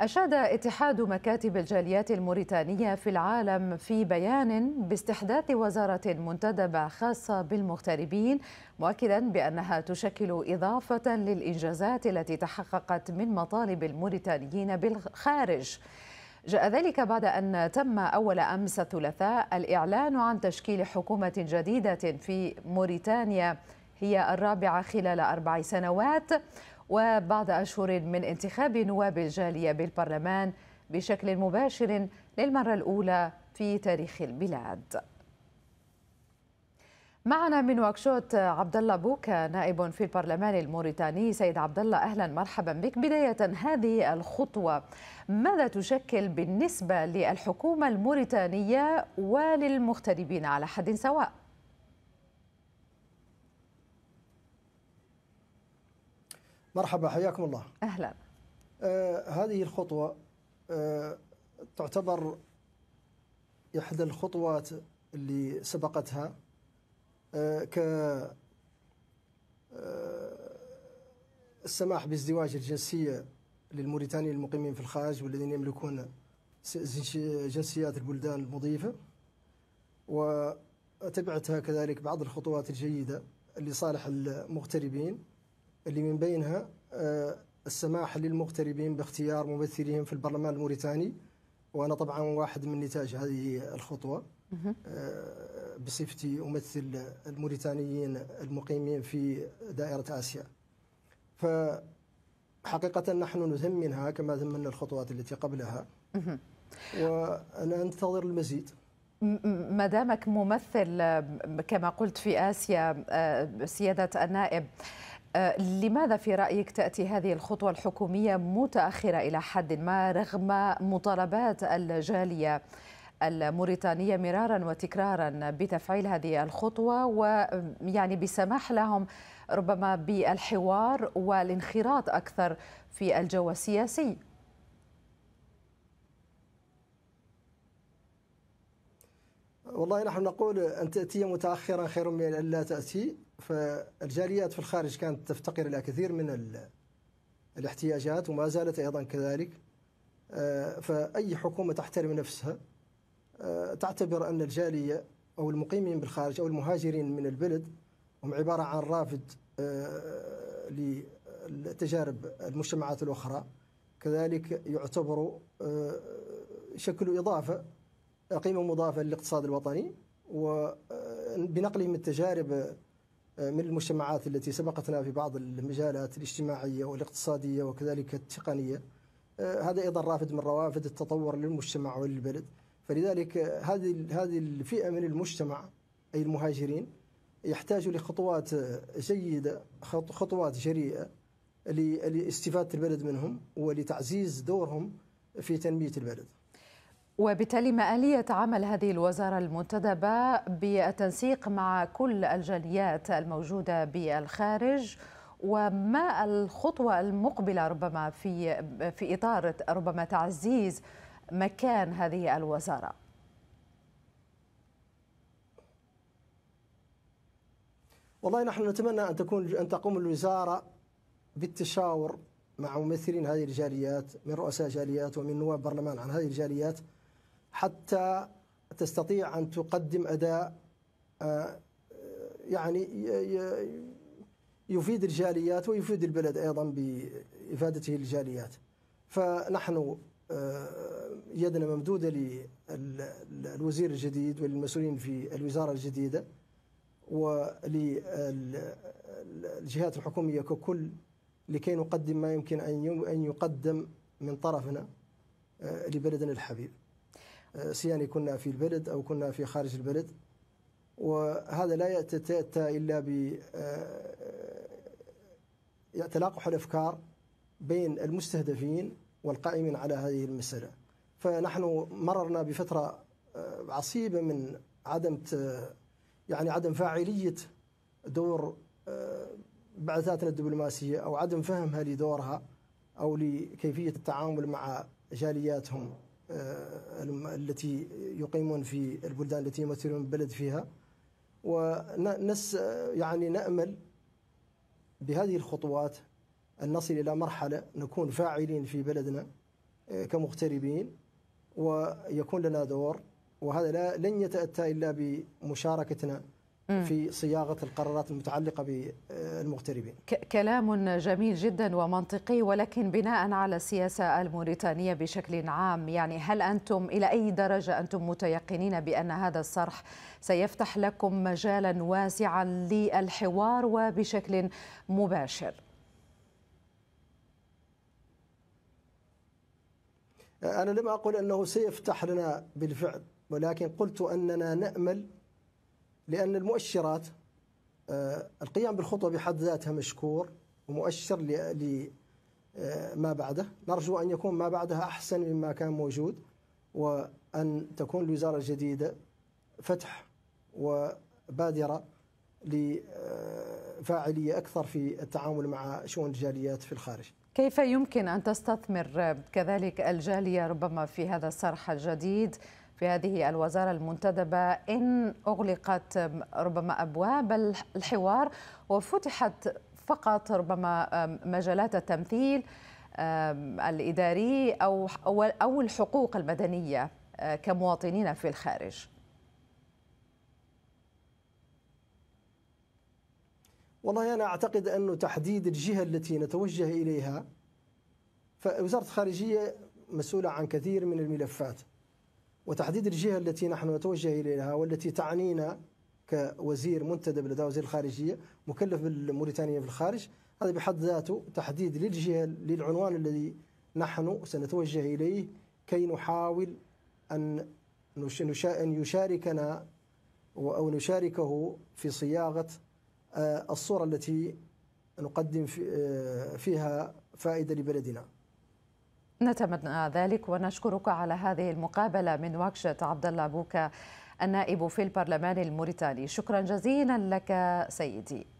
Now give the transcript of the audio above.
أشاد اتحاد مكاتب الجاليات الموريتانية في العالم في بيان باستحداث وزارة منتدبة خاصة بالمغتربين مؤكدا بأنها تشكل إضافة للإنجازات التي تحققت من مطالب الموريتانيين بالخارج جاء ذلك بعد أن تم أول أمس الثلاثاء الإعلان عن تشكيل حكومة جديدة في موريتانيا هي الرابعة خلال أربع سنوات وبعد أشهر من انتخاب نواب الجالية بالبرلمان بشكل مباشر للمرة الأولى في تاريخ البلاد معنا من واكشوت عبد الله بوكا نائب في البرلمان الموريتاني سيد عبد الله اهلا مرحبا بك بدايه هذه الخطوه ماذا تشكل بالنسبه للحكومه الموريتانيه وللمغتربين على حد سواء مرحبا حياكم الله أهلا آه هذه الخطوة آه تعتبر إحدى الخطوات اللي سبقتها آه ك آه السماح بازدواج الجنسية للموريتانيين المقيمين في الخارج والذين يملكون جنسيات البلدان المضيفة وتبعتها كذلك بعض الخطوات الجيدة لصالح المغتربين اللي من بينها آه، السماح للمغتربين باختيار ممثليهم في البرلمان الموريتاني وأنا طبعا واحد من نتاج هذه الخطوة آه، بصفتي أمثل الموريتانيين المقيمين في دائرة آسيا فحقيقة نحن نثمنها كما ثمنا الخطوات التي قبلها وانا انتظر المزيد ما دامك ممثل آه، كما قلت في آسيا سيادة النائب لماذا في رأيك تأتي هذه الخطوة الحكومية متأخرة إلى حد ما رغم مطالبات الجالية الموريتانية مرارا وتكرارا بتفعيل هذه الخطوة ويعني بسماح لهم ربما بالحوار والانخراط أكثر في الجو السياسي والله نحن نقول أن تأتي متأخرا خير من أن لا تأتي فالجاليات في الخارج كانت تفتقر إلى كثير من الاحتياجات وما زالت أيضا كذلك آه، فأي حكومة تحترم نفسها آه، تعتبر أن الجالية أو المقيمين بالخارج أو المهاجرين من البلد هم عبارة عن رافد آه، لتجارب المجتمعات الأخرى كذلك يعتبروا شكل إضافة قيمة مضافة للاقتصاد الوطني وبنقلهم التجارب من المجتمعات التي سبقتنا في بعض المجالات الاجتماعية والاقتصادية وكذلك التقنية آه، هذا أيضا رافد من روافد التطور للمجتمع وللبلد فلذلك هذه هذه الفئة من المجتمع أي المهاجرين يحتاج لخطوات جيدة خطوات جريئة لاستفادة البلد منهم ولتعزيز دورهم في تنمية البلد وبالتالي ما آلية عمل هذه الوزارة المنتدبة بالتنسيق مع كل الجاليات الموجودة بالخارج وما الخطوة المقبلة ربما في في إطار ربما تعزيز مكان هذه الوزارة؟ والله نحن نتمنى أن تكون أن تقوم الوزارة بالتشاور مع ممثلين هذه الجاليات من رؤساء جاليات ومن نواب برلمان عن هذه الجاليات حتى تستطيع أن تقدم أداء آه، آه، يعني يفيد الجاليات ويفيد البلد أيضا بإفادته للجاليات فنحن آه، يدنا ممدودة للوزير الجديد وللمسؤولين في الوزارة الجديدة وللجهات الحكومية ككل لكي نقدم ما يمكن أن يقدم من طرفنا لبلدنا الحبيب سياني كنا في البلد أو كنا في خارج البلد وهذا لا يتأتى إلا ب آه، تلاقح الأفكار بين المستهدفين والقائمين على هذه المسألة فنحن مررنا بفترة آه، عصيبة من عدم يعني عدم فاعلية دور آه، بعثاتنا الدبلوماسية أو عدم فهمها لدورها أو لكيفية التعامل مع جالياتهم آه، التي يقيمون في البلدان التي يمثلون البلد فيها ونس يعني نأمل بهذه الخطوات أن نصل إلى مرحلة نكون فاعلين في بلدنا آه، كمغتربين ويكون لنا دور وهذا لن يتأتى إلا بمشاركتنا في صياغه القرارات المتعلقه بالمغتربين. كلام جميل جدا ومنطقي ولكن بناء على السياسه الموريتانيه بشكل عام يعني هل انتم الى اي درجه انتم متيقنين بان هذا الصرح سيفتح لكم مجالا واسعا للحوار وبشكل مباشر؟ انا لم اقل انه سيفتح لنا بالفعل ولكن قلت اننا نامل لأن المؤشرات آه، القيام بالخطوة بحد ذاتها مشكور ومؤشر لما آه، بعده نرجو أن يكون ما بعدها أحسن مما كان موجود وأن تكون الوزارة الجديدة فتح وبادرة لفاعلية آه، أكثر في التعامل مع شؤون الجاليات في الخارج كيف يمكن أن تستثمر كذلك الجالية ربما في هذا الصرح الجديد في هذه الوزارة المنتدبة إن أغلقت ربما أبواب الحوار وفتحت فقط ربما مجالات التمثيل الإداري أو أو الحقوق المدنية آه، كمواطنين في الخارج والله أنا أعتقد أنه تحديد الجهة التي نتوجه إليها فوزارة الخارجية مسؤولة عن كثير من الملفات وتحديد الجهة التي نحن نتوجه إليها والتي تعنينا كوزير منتدب لدى وزير الخارجية مكلف بالموريتانيا في الخارج هذا بحد ذاته تحديد للجهة للعنوان الذي نحن سنتوجه إليه كي نحاول أن أن يشاركنا أو نشاركه في صياغة آه، الصورة التي نقدم آه، فيها فائدة لبلدنا نتمنى ذلك ونشكرك على هذه المقابله من وكشة عبد الله بوكا النائب في البرلمان الموريتاني شكرا جزيلا لك سيدي